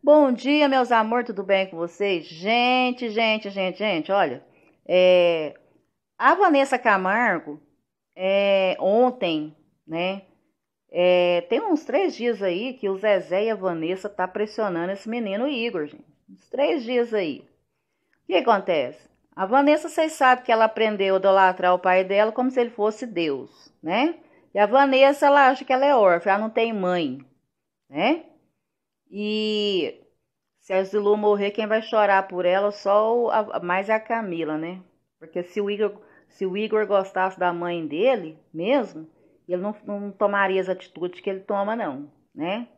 Bom dia, meus amores, tudo bem com vocês? Gente, gente, gente, gente, olha, é, a Vanessa Camargo, é, ontem, né, é, tem uns três dias aí que o Zezé e a Vanessa tá pressionando esse menino Igor, gente. Uns três dias aí. O que acontece? A Vanessa, vocês sabem que ela aprendeu a idolatrar o pai dela como se ele fosse Deus, né? E a Vanessa, ela acha que ela é órfã, ela não tem mãe, né? E se a Zilu morrer, quem vai chorar por ela só a, mais a Camila, né? Porque se o Igor, se o Igor gostasse da mãe dele mesmo, ele não, não tomaria as atitudes que ele toma, não, né?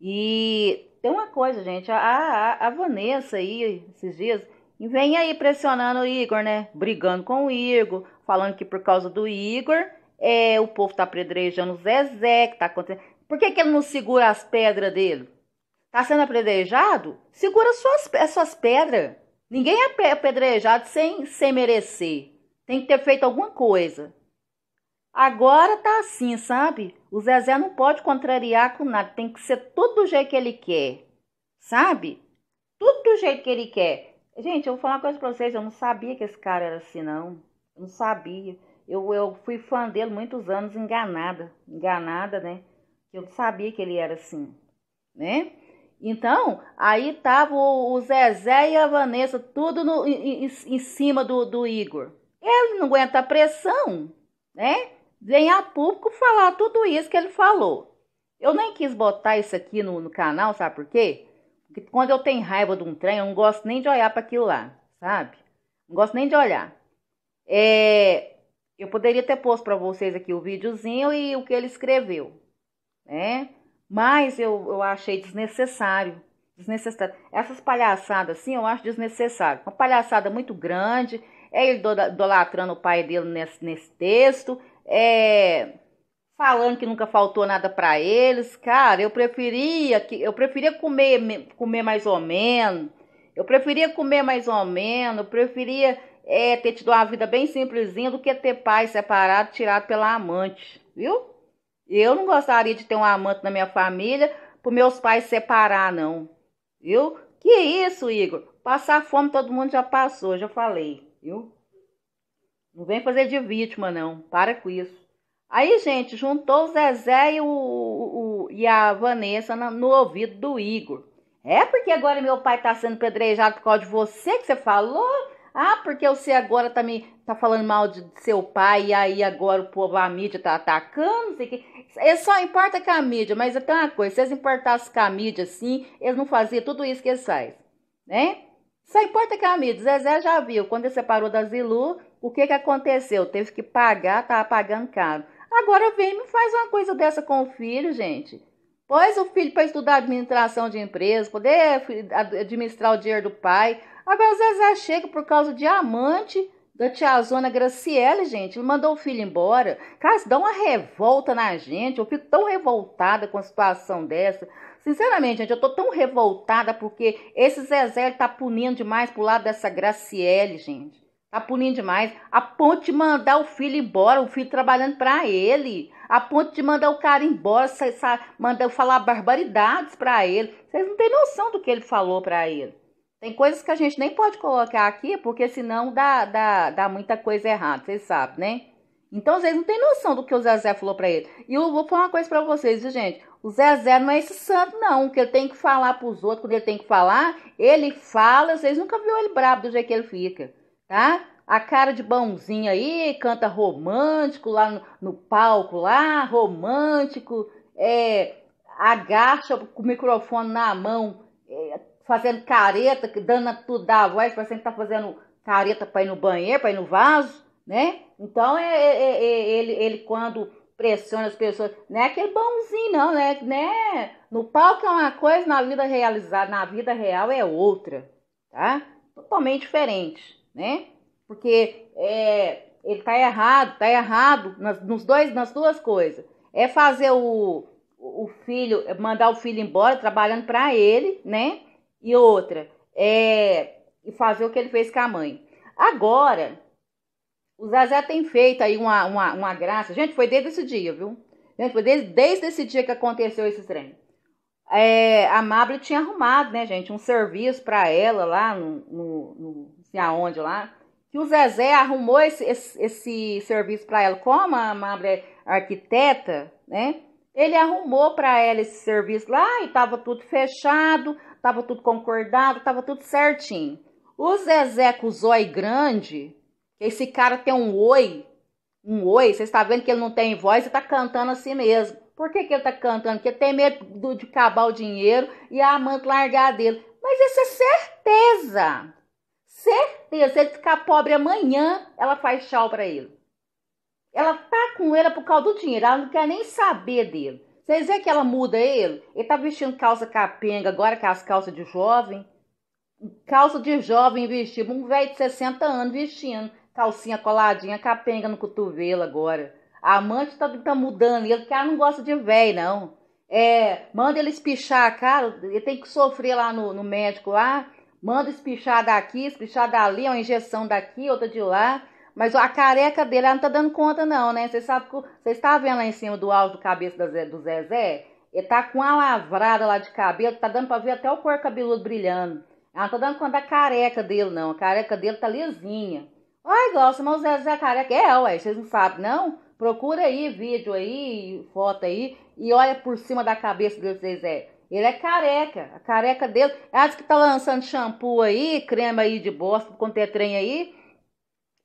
E tem uma coisa, gente, a, a, a Vanessa aí, esses dias, vem aí pressionando o Igor, né? Brigando com o Igor, falando que por causa do Igor, é, o povo tá apedrejando o Zezé, que tá acontecendo. Por que, que ele não segura as pedras dele? Tá sendo apedrejado? Segura suas, suas pedras. Ninguém é apedrejado sem, sem merecer. Tem que ter feito alguma coisa. Agora tá assim, sabe? O Zezé não pode contrariar com nada. Tem que ser tudo do jeito que ele quer. Sabe? Tudo do jeito que ele quer. Gente, eu vou falar uma coisa pra vocês. Eu não sabia que esse cara era assim, não. Eu não sabia. Eu, eu fui fã dele muitos anos, enganada. Enganada, né? Eu não sabia que ele era assim, né? Então, aí tava o, Zezé e a Vanessa, tudo no, em, em, cima do, do Igor. Ele não aguenta a pressão, né? Vem a público falar tudo isso que ele falou. Eu nem quis botar isso aqui no, no canal, sabe por quê? Porque quando eu tenho raiva de um trem, eu não gosto nem de olhar para aquilo lá, sabe? Não gosto nem de olhar. É, eu poderia ter posto para vocês aqui o videozinho e o que ele escreveu, né? Mas eu, eu achei desnecessário. Desnecessário. Essas palhaçadas assim eu acho desnecessário. Uma palhaçada muito grande. É ele idolatrando o pai dele nesse, nesse texto. É falando que nunca faltou nada para eles. Cara, eu preferia que eu preferia comer comer mais ou menos. Eu preferia comer mais ou menos, eu preferia é, ter tido uma vida bem simplesinha do que ter pai separado, tirado pela amante, viu? Eu não gostaria de ter um amante na minha família para meus pais separar, não. Viu? Que isso, Igor? Passar fome todo mundo já passou, já falei, viu? Não vem fazer de vítima, não. Para com isso. Aí, gente, juntou o Zezé e, o, o, o e a Vanessa na, no ouvido do Igor. É porque agora meu pai tá sendo pedrejado por causa de você que você falou? Ah, porque você agora também tá, tá falando mal de seu pai e aí agora o povo, a mídia tá atacando, não sei o que. É só importa com a mídia, mas até uma coisa, se eles importassem com a mídia assim, eles não faziam tudo isso que eles fazem, né? Só importa com a mídia. Zezé já viu, quando ele separou da Zilu, o que que aconteceu? Teve que pagar, tava pagando caro. Agora vem me faz uma coisa dessa com o filho, gente. Pôs o filho para estudar administração de empresa, poder administrar o dinheiro do pai, Agora o Zezé chega por causa de amante da tiazona Graciele, gente. Ele mandou o filho embora. Caso dá uma revolta na gente. Eu fico tão revoltada com a situação dessa. Sinceramente, gente, eu tô tão revoltada porque esse Zezé está tá punindo demais pro lado dessa Graciele, gente. Tá punindo demais. A ponto de mandar o filho embora, o filho trabalhando para ele. A ponto de mandar o cara embora, mandar falar barbaridades para ele. Vocês não têm noção do que ele falou para ele. Tem coisas que a gente nem pode colocar aqui, porque senão dá, dá, dá muita coisa errada, vocês sabem, né? Então, vocês não têm noção do que o Zezé falou para ele. E eu vou falar uma coisa para vocês, viu, gente? O Zezé não é esse santo, não. O que ele tem que falar pros outros, quando ele tem que falar, ele fala. Vocês nunca viram ele brabo do jeito que ele fica, tá? A cara de bãozinho aí, canta romântico lá no, no palco, lá, romântico, é, agacha com o microfone na mão, é, fazendo careta, dando tudo da voz, parece que tá fazendo careta para ir no banheiro, para ir no vaso, né? Então é, é, é, é, ele, ele quando pressiona as pessoas, não é aquele bonzinho não, né? né? No palco é uma coisa, na vida realizada, na vida real é outra, tá? Totalmente diferente, né? Porque é, ele tá errado, tá errado nas, nos dois, nas duas coisas. É fazer o, o filho, é mandar o filho embora trabalhando para ele, né? E outra, é fazer o que ele fez com a mãe. Agora, o Zazé tem feito aí uma, uma, uma graça. Gente, foi desde esse dia, viu? Gente, foi desde, desde esse dia que aconteceu esse trem. É, a Mabel tinha arrumado, né, gente, um serviço para ela lá no, no, no aonde lá. Que o Zezé arrumou esse, esse, esse serviço para ela. Como a Mabel é arquiteta, né? Ele arrumou para ela esse serviço lá e tava tudo fechado estava tudo concordado, estava tudo certinho. O Zezé com o zói grande, esse cara tem um oi, um oi, você está vendo que ele não tem voz e está cantando assim mesmo. Por que, que ele está cantando? Porque tem medo de acabar o dinheiro e a amante largar dele. Mas isso é certeza. Certeza. ele ficar pobre amanhã, ela faz tchau para ele. Ela tá com ele por causa do dinheiro, ela não quer nem saber dele. Vocês vê que ela muda ele? Ele tá vestindo calça capenga agora que é as calças de jovem. Calça de jovem vestido, um velho de 60 anos vestindo. Calcinha coladinha, capenga no cotovelo agora. A amante tá, tá mudando ele, porque ela não gosta de velho, não. É, manda ele espichar cara, ele tem que sofrer lá no, no médico lá. Manda espichar daqui, espichar dali, é uma injeção daqui, outra de lá. Mas a careca dele, ela não tá dando conta, não, né? Você sabe que. Você está vendo lá em cima do alto do cabeça do Zezé? Ele tá com a lavrada lá de cabelo, tá dando pra ver até o cor cabeludo brilhando. Ela não tá dando conta da careca dele, não. A careca dele tá lisinha. Ai, Glaucio, mas o Zezé careca. É, ué, vocês não sabem, não? Procura aí vídeo aí, foto aí, e olha por cima da cabeça do Zezé. Ele é careca. A careca dele. acho que tá lançando shampoo aí, creme aí de bosta, com é trem aí.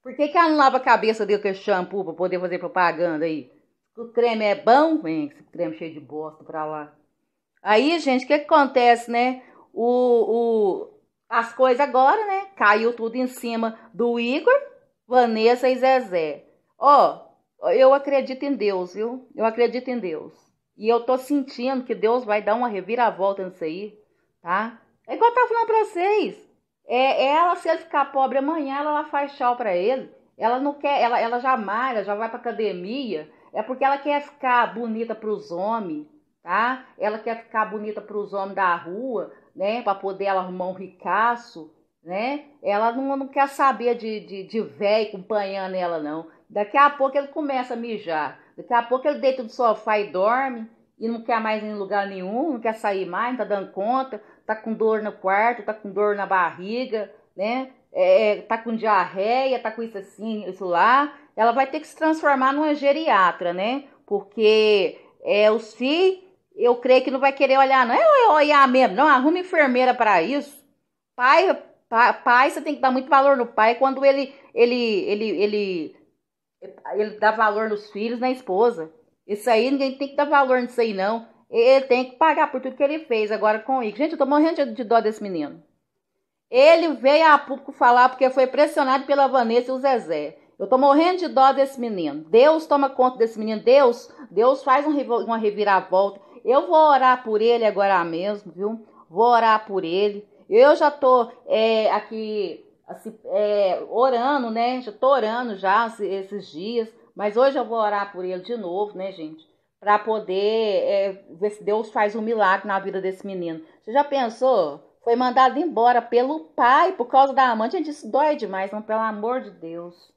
Por que, que ela não lava a cabeça dele com esse shampoo pra poder fazer propaganda aí? O creme é bom, hein? Esse creme cheio de bosta pra lá. Aí, gente, o que, que acontece, né? O, o, as coisas agora, né? Caiu tudo em cima do Igor, Vanessa e Zezé. Ó, oh, eu acredito em Deus, viu? Eu acredito em Deus. E eu tô sentindo que Deus vai dar uma reviravolta nisso aí, tá? É igual eu tava falando pra vocês. É, ela, se ele ficar pobre amanhã, ela, ela faz tchau para ele. Ela não quer, ela, ela já malha, já vai para academia. É porque ela quer ficar bonita para os homens, tá? Ela quer ficar bonita para os homens da rua, né? Para poder ela arrumar um ricaço, né? Ela não, não quer saber de, de, de véio acompanhando ela, não. Daqui a pouco ele começa a mijar. Daqui a pouco ele deita no sofá e dorme e não quer mais ir em lugar nenhum, não quer sair mais, não tá dando conta tá com dor no quarto, tá com dor na barriga, né? É, é, tá com diarreia, tá com isso assim, isso lá, ela vai ter que se transformar numa geriatra, né? Porque é, os filhos, eu creio que não vai querer olhar, não é, é olhar mesmo, não, arruma enfermeira para isso. Pai, pai, pai, você tem que dar muito valor no pai quando ele, ele, ele, ele, ele dá valor nos filhos, na esposa. Isso aí, ninguém tem que dar valor nisso aí, não. Ele tem que pagar por tudo que ele fez agora com o Ico. Gente, eu tô morrendo de, dó desse menino. Ele veio a público falar porque foi pressionado pela Vanessa e o Zezé. Eu tô morrendo de dó desse menino. Deus toma conta desse menino. Deus, Deus faz um, uma reviravolta. Eu vou orar por ele agora mesmo, viu? Vou orar por ele. Eu já tô é, aqui assim, é, orando, né? Já tô orando já esses dias. Mas hoje eu vou orar por ele de novo, né, gente? para poder é, ver se Deus faz um milagre na vida desse menino. Você já pensou? Foi mandado embora pelo pai por causa da amante. Gente, isso dói demais, não, pelo amor de Deus.